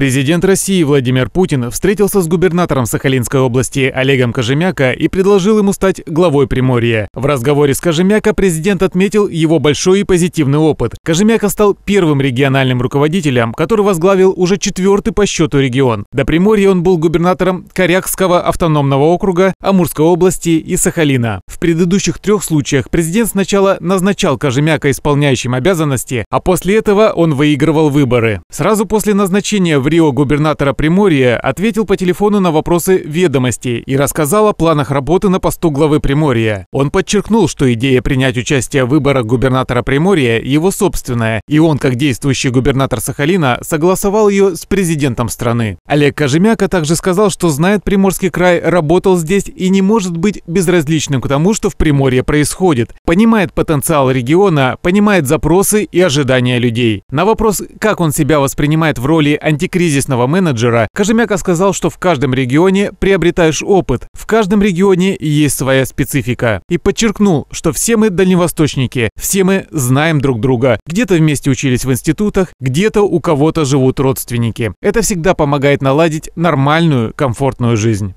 Президент России Владимир Путин встретился с губернатором Сахалинской области Олегом Кожемяко и предложил ему стать главой Приморья. В разговоре с Кожемяко президент отметил его большой и позитивный опыт. Кожемяко стал первым региональным руководителем, который возглавил уже четвертый по счету регион. До Приморья он был губернатором Корякского автономного округа, Амурской области и Сахалина. В предыдущих трех случаях президент сначала назначал Кожемяко исполняющим обязанности, а после этого он выигрывал выборы. Сразу после назначения в Брио губернатора Приморья ответил по телефону на вопросы ведомости и рассказал о планах работы на посту главы Приморья. Он подчеркнул, что идея принять участие в выборах губернатора Приморья его собственная, и он, как действующий губернатор Сахалина, согласовал ее с президентом страны. Олег Кожемяка также сказал, что знает Приморский край, работал здесь и не может быть безразличным к тому, что в Приморье происходит. Понимает потенциал региона, понимает запросы и ожидания людей. На вопрос, как он себя воспринимает в роли антикризиса, кризисного менеджера, Кожемяка сказал, что в каждом регионе приобретаешь опыт, в каждом регионе есть своя специфика. И подчеркнул, что все мы дальневосточники, все мы знаем друг друга. Где-то вместе учились в институтах, где-то у кого-то живут родственники. Это всегда помогает наладить нормальную, комфортную жизнь.